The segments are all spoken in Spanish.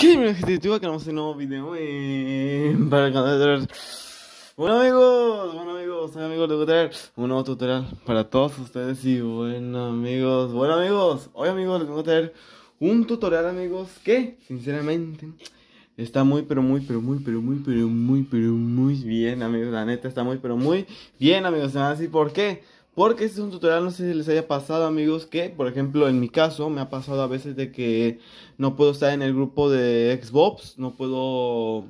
qué mi gente, acá vamos a un nuevo video eh, para el canal Bueno amigos, bueno amigos, les voy de traer un nuevo tutorial para todos ustedes y bueno amigos, bueno amigos, hoy amigos les voy a traer un tutorial amigos que sinceramente está muy pero muy pero muy pero muy pero muy pero muy bien amigos, la neta está muy pero muy bien amigos, se van a decir por qué, porque este es un tutorial, no sé si les haya pasado amigos, que por ejemplo en mi caso me ha pasado a veces de que no puedo estar en el grupo de Xbox, no puedo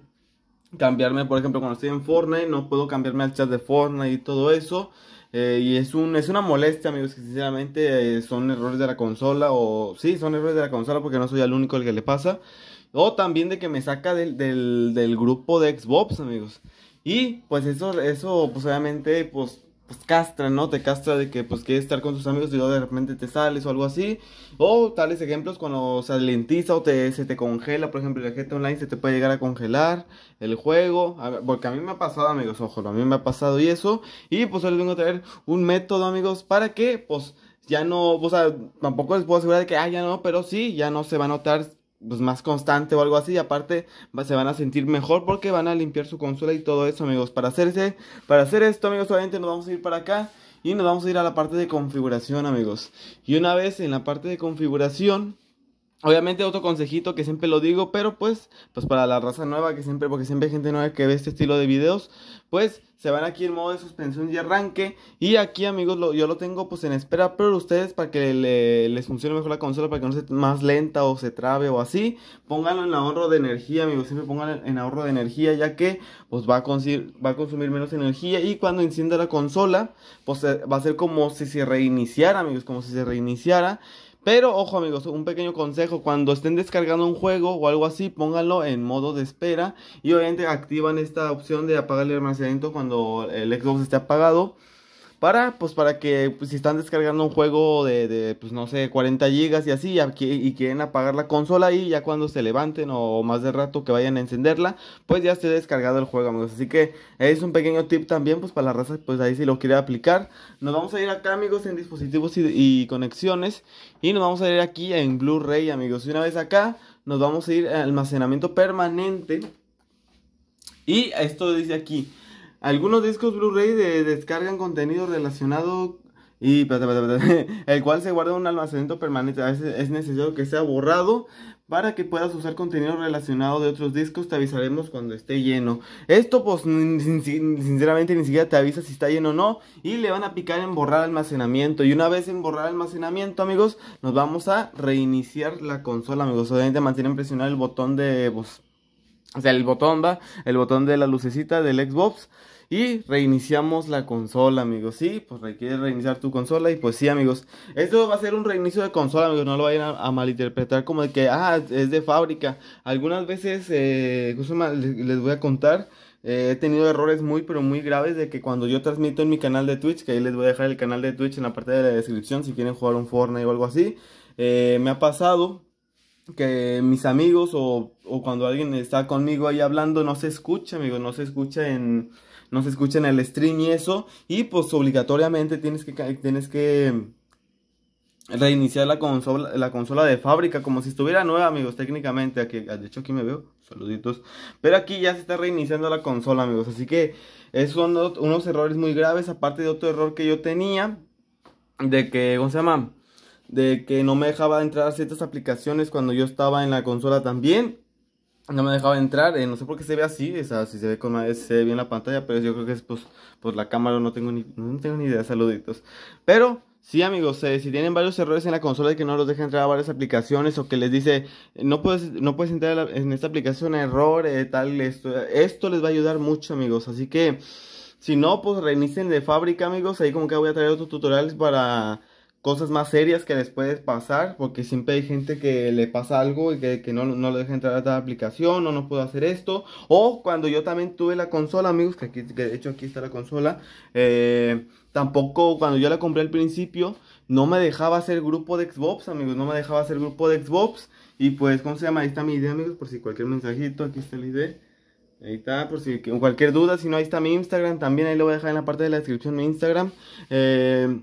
cambiarme, por ejemplo cuando estoy en Fortnite, no puedo cambiarme al chat de Fortnite y todo eso. Eh, y es, un, es una molestia, amigos, que sinceramente eh, son errores de la consola. O sí, son errores de la consola porque no soy el único el que le pasa. O también de que me saca del, del grupo de Xbox, amigos. Y pues eso, eso pues obviamente, pues pues castra, ¿no? Te castra de que pues quieres estar con tus amigos y luego de repente te sales o algo así. O tales ejemplos cuando se lentiza o te, se te congela, por ejemplo, la gente Online se te puede llegar a congelar el juego. porque a mí me ha pasado, amigos, ojo, a mí me ha pasado y eso. Y pues hoy les vengo a traer un método, amigos, para que pues ya no, o sea, tampoco les puedo asegurar de que, ah, ya no, pero sí, ya no se va a notar pues, más constante o algo así. Y aparte se van a sentir mejor porque van a limpiar su consola y todo eso, amigos. Para, hacerse, para hacer esto, amigos, solamente nos vamos a ir para acá y nos vamos a ir a la parte de configuración, amigos. Y una vez en la parte de configuración Obviamente otro consejito que siempre lo digo, pero pues, pues para la raza nueva que siempre, porque siempre hay gente nueva que ve este estilo de videos, pues se van aquí en modo de suspensión y arranque. Y aquí amigos, yo lo tengo pues en espera, pero ustedes para que les funcione mejor la consola, para que no sea más lenta o se trabe o así, pónganlo en ahorro de energía amigos, siempre pónganlo en ahorro de energía ya que pues va a, consumir, va a consumir menos energía y cuando encienda la consola, pues va a ser como si se reiniciara amigos, como si se reiniciara. Pero ojo amigos, un pequeño consejo, cuando estén descargando un juego o algo así, pónganlo en modo de espera y obviamente activan esta opción de apagar el almacenamiento cuando el Xbox esté apagado. Para, pues, para que pues, si están descargando un juego de, pues, no sé, 40 gigas y así, y, quieren apagar la consola ahí ya cuando se levanten o, más de rato que vayan a encenderla, pues ya esté descargado el juego, amigos. Así que es un pequeño tip también, pues, para la raza, pues, ahí si lo quiere aplicar. Nos vamos a ir acá, amigos, en dispositivos y, y conexiones. Y nos vamos a ir aquí en Blu-ray, amigos. Y una vez acá, nos vamos a ir a almacenamiento permanente. Y esto dice aquí, algunos discos Blu-ray descargan contenido relacionado y el cual se guarda en un almacenamiento permanente. A veces es necesario que sea borrado para que puedas usar contenido relacionado de otros discos. Te avisaremos cuando esté lleno. Esto, pues, sinceramente ni siquiera te avisa si está lleno o no. Y le van a picar en borrar almacenamiento. Y una vez en borrar almacenamiento, amigos, nos vamos a reiniciar la consola, amigos. Obviamente mantienen presionado el botón de, pues, o sea, el botón va, el botón de la lucecita del Xbox y reiniciamos la consola, amigos. Sí, pues requiere reiniciar tu consola y pues sí, amigos. Esto va a ser un reinicio de consola, amigos. No lo vayan a, malinterpretar como de que, ah, es de fábrica. Algunas veces, eh, les voy a contar. Eh, he tenido errores muy pero muy graves de que cuando yo transmito en mi canal de Twitch, que ahí les voy a dejar el canal de Twitch en la parte de la descripción si quieren jugar un Fortnite o algo así, eh, me ha pasado que mis amigos o, o, cuando alguien está conmigo ahí hablando no se escucha, amigos, no se escucha en, no se escucha en el stream y eso. Y pues obligatoriamente tienes que, tienes que reiniciar la consola, la consola de fábrica como si estuviera nueva, amigos, técnicamente. Aquí, ah, de hecho, aquí me veo, saluditos. Pero aquí ya se está reiniciando la consola, amigos. Así que esos son unos errores muy graves, aparte de otro error que yo tenía, de que, ¿cómo se llama? De que no me dejaba entrar ciertas aplicaciones cuando yo estaba en la consola también no me dejaba entrar, eh, no sé por qué se ve así, o sea, si se ve con se bien la pantalla, pero yo creo que es pues, la cámara, no tengo ni, no tengo ni idea, saluditos. Pero, sí amigos, eh, si tienen varios errores en la consola y que no los deja entrar a varias aplicaciones o que les dice, no puedes, no puedes entrar en esta aplicación, error, eh, tal, esto, esto les va a ayudar mucho amigos, así que, si no, pues reinicen de fábrica amigos, ahí como que voy a traer otros tutoriales para cosas más serias que les puede pasar, porque siempre hay gente que le pasa algo y que, no, no lo deja entrar a la aplicación o no puedo hacer esto. O cuando yo también tuve la consola, amigos, que, aquí, de hecho aquí está la consola, eh, tampoco cuando yo la compré al principio, no me dejaba hacer grupo de Xbox, amigos, no me dejaba hacer grupo de Xbox. Y pues, ¿cómo se llama? Ahí está mi idea, amigos, por si cualquier mensajito, aquí está la idea. Ahí está, por si cualquier duda, si no, ahí está mi Instagram, también ahí lo voy a dejar en la parte de la descripción mi Instagram. Eh,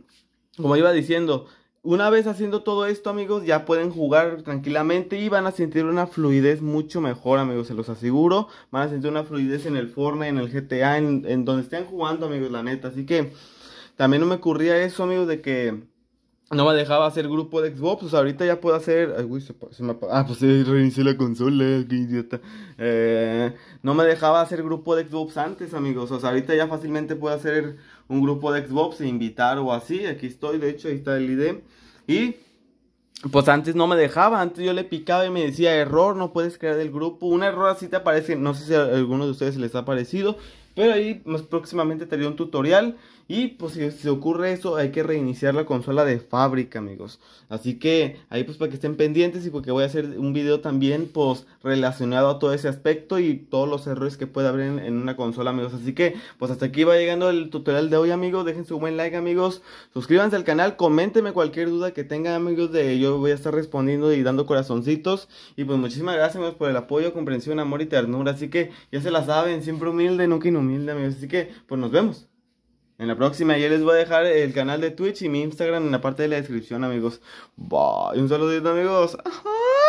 como iba diciendo, una vez haciendo todo esto, amigos, ya pueden jugar tranquilamente y van a sentir una fluidez mucho mejor, amigos, se los aseguro. Van a sentir una fluidez en el Fortnite, en el GTA, en, en donde estén jugando, amigos, la neta. Así que también no me ocurría eso, amigos, de que no me dejaba hacer grupo de Xbox, pues ahorita ya puedo hacer... uy, ah, pues reinicié la consola, qué idiota. Eh, no me dejaba hacer grupo de Xbox antes, amigos. O sea, ahorita ya fácilmente puedo hacer un grupo de Xbox e invitar o así. Aquí estoy, de hecho, ahí está el ID. Y pues antes no me dejaba, antes yo le picaba y me decía error, no puedes crear el grupo. Un error así te aparece, no sé si a alguno de ustedes les ha parecido, pero ahí más próximamente te un tutorial y pues si se ocurre eso, hay que reiniciar la consola de fábrica, amigos. Así que ahí pues para que estén pendientes y porque voy a hacer un video también pues relacionado a todo ese aspecto y todos los errores que puede haber en, una consola, amigos. Así que pues hasta aquí va llegando el tutorial de hoy, amigos. Dejen su buen like, amigos. Suscríbanse al canal, coméntenme cualquier duda que tengan, amigos. De yo voy a estar respondiendo y dando corazoncitos. Y pues muchísimas gracias, amigos, por el apoyo, comprensión, amor y ternura. Así que ya se la saben, siempre humilde, no nunca humilde, amigos. Así que pues nos vemos en la próxima. Ya les voy a dejar el canal de Twitch y mi Instagram en la parte de la descripción, amigos. Bye. Un saludito, amigos. Ajá.